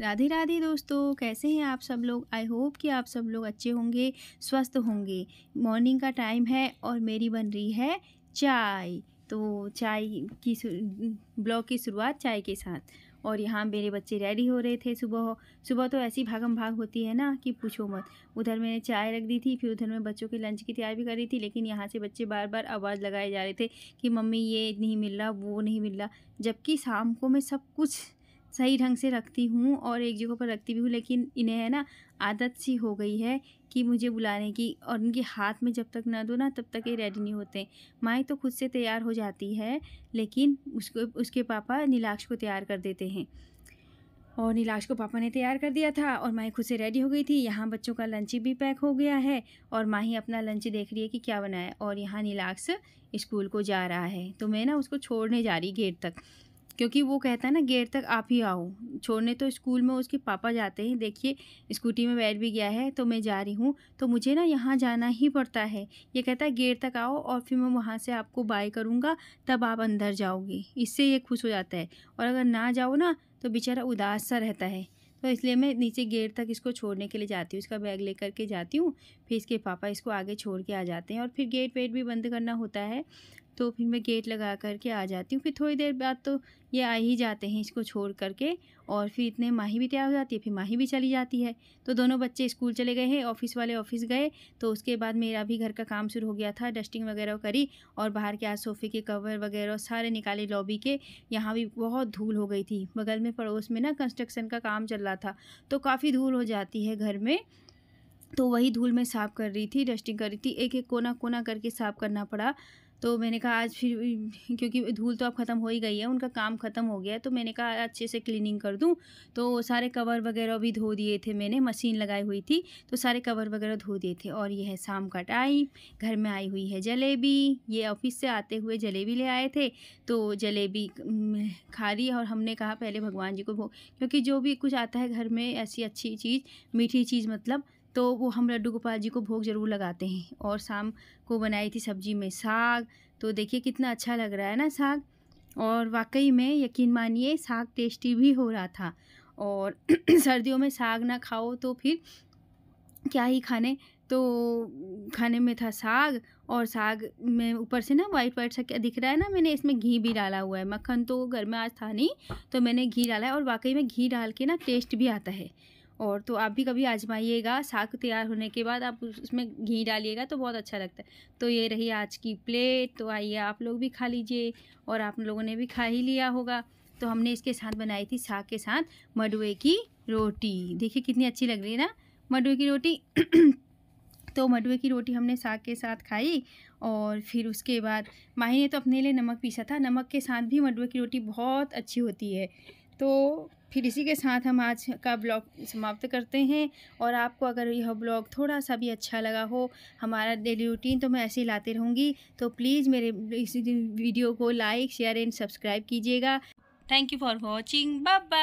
राधे राधे दोस्तों कैसे हैं आप सब लोग आई होप कि आप सब लोग अच्छे होंगे स्वस्थ होंगे मॉर्निंग का टाइम है और मेरी बन रही है चाय तो चाय की ब्लॉग की शुरुआत चाय के साथ और यहाँ मेरे बच्चे रेडी हो रहे थे सुबह सुबह तो ऐसी भागम भाग होती है ना कि पूछो मत उधर मैंने चाय रख दी थी फिर उधर मैं बच्चों के लंच की तैयारी भी कर रही थी लेकिन यहाँ से बच्चे बार बार आवाज़ लगाए जा रहे थे कि मम्मी ये नहीं मिल रहा वो नहीं मिल रहा जबकि शाम को मैं सब कुछ सही ढंग से रखती हूँ और एक जगह पर रखती भी हूँ लेकिन इन्हें है ना आदत सी हो गई है कि मुझे बुलाने की और उनके हाथ में जब तक ना दो ना तब तक ये रेडी नहीं होते माएँ तो खुद से तैयार हो जाती है लेकिन उसको उसके पापा नीलाक्ष को तैयार कर देते हैं और नीलाक्ष को पापा ने तैयार कर दिया था और माही खुद से रेडी हो गई थी यहाँ बच्चों का लंच भी पैक हो गया है और माही अपना लंच देख रही है कि क्या बनाए और यहाँ नीलाक्ष स्कूल को जा रहा है तो मैं ना उसको छोड़ने जा रही गेट तक क्योंकि वो कहता है ना गेट तक आप ही आओ छोड़ने तो स्कूल में उसके पापा जाते हैं देखिए स्कूटी में बैठ भी गया है तो मैं जा रही हूँ तो मुझे ना यहाँ जाना ही पड़ता है ये कहता है गेट तक आओ और फिर मैं वहाँ से आपको बाय करूँगा तब आप अंदर जाओगे इससे ये खुश हो जाता है और अगर ना जाओ ना तो बेचारा उदास सा रहता है तो इसलिए मैं नीचे गेट तक इसको छोड़ने के लिए जाती हूँ इसका बैग लेकर के जाती हूँ फिर इसके पापा इसको आगे छोड़ के आ जाते हैं और फिर गेट वेट भी बंद करना होता है तो फिर मैं गेट लगा करके आ जाती हूँ फिर थोड़ी देर बाद तो ये आ ही जाते हैं इसको छोड़ करके और फिर इतने माही भी तैयार हो जाती है फिर माही भी चली जाती है तो दोनों बच्चे स्कूल चले गए हैं ऑफिस वाले ऑफिस गए तो उसके बाद मेरा भी घर का काम शुरू हो गया था डस्टिंग वगैरह करी और बाहर के आज सोफे के कवर वगैरह सारे निकाले लॉबी के यहाँ भी बहुत धूल हो गई थी बगल में पड़ोस में ना कंस्ट्रक्शन का काम चल रहा था तो काफ़ी धूल हो जाती है घर में तो वही धूल मैं साफ़ कर रही थी डस्टिंग कर रही थी एक एक कोना कोना करके साफ़ करना पड़ा तो मैंने कहा आज फिर क्योंकि धूल तो अब ख़त्म हो ही गई है उनका काम ख़त्म हो गया है तो मैंने कहा अच्छे से क्लीनिंग कर दूँ तो सारे कवर वगैरह भी धो दिए थे मैंने मशीन लगाई हुई थी तो सारे कवर वगैरह धो दिए थे और यह है शाम का टाइम घर में आई हुई है जलेबी ये ऑफिस से आते हुए जलेबी ले आए थे तो जलेबी खा रही और हमने कहा पहले भगवान जी को क्योंकि जो भी कुछ आता है घर में ऐसी अच्छी चीज़ मीठी चीज़ मतलब तो वो हम लड्डू गोपाल जी को भोग ज़रूर लगाते हैं और शाम को बनाई थी सब्जी में साग तो देखिए कितना अच्छा लग रहा है ना साग और वाकई में यकीन मानिए साग टेस्टी भी हो रहा था और सर्दियों में साग ना खाओ तो फिर क्या ही खाने तो खाने में था साग और साग में ऊपर से ना वाइट वाइट सा दिख रहा है ना मैंने इसमें घी भी डाला हुआ है मक्खन तो घर में आज था नहीं तो मैंने घी डाला है और वाकई में घी डाल के ना टेस्ट भी आता है और तो आप भी कभी आजमाइएगा साग तैयार होने के बाद आप उसमें घी डालिएगा तो बहुत अच्छा लगता है तो ये रही आज की प्लेट तो आइए आप लोग भी खा लीजिए और आप लोगों ने भी खा ही लिया होगा तो हमने इसके साथ बनाई थी साग के साथ मडुए की रोटी देखिए कितनी अच्छी लग रही है ना मडुए की रोटी तो मडुए की रोटी हमने साग के साथ खाई और फिर उसके बाद माही ने तो अपने लिए नमक पीसा था नमक के साथ भी मडुए की रोटी बहुत अच्छी होती है तो फिर इसी के साथ हम आज का ब्लॉग समाप्त करते हैं और आपको अगर यह ब्लॉग थोड़ा सा भी अच्छा लगा हो हमारा डेली रूटीन तो मैं ऐसे ही लाते रहूँगी तो प्लीज़ मेरे इस वीडियो को लाइक शेयर एंड सब्सक्राइब कीजिएगा thank you for watching bye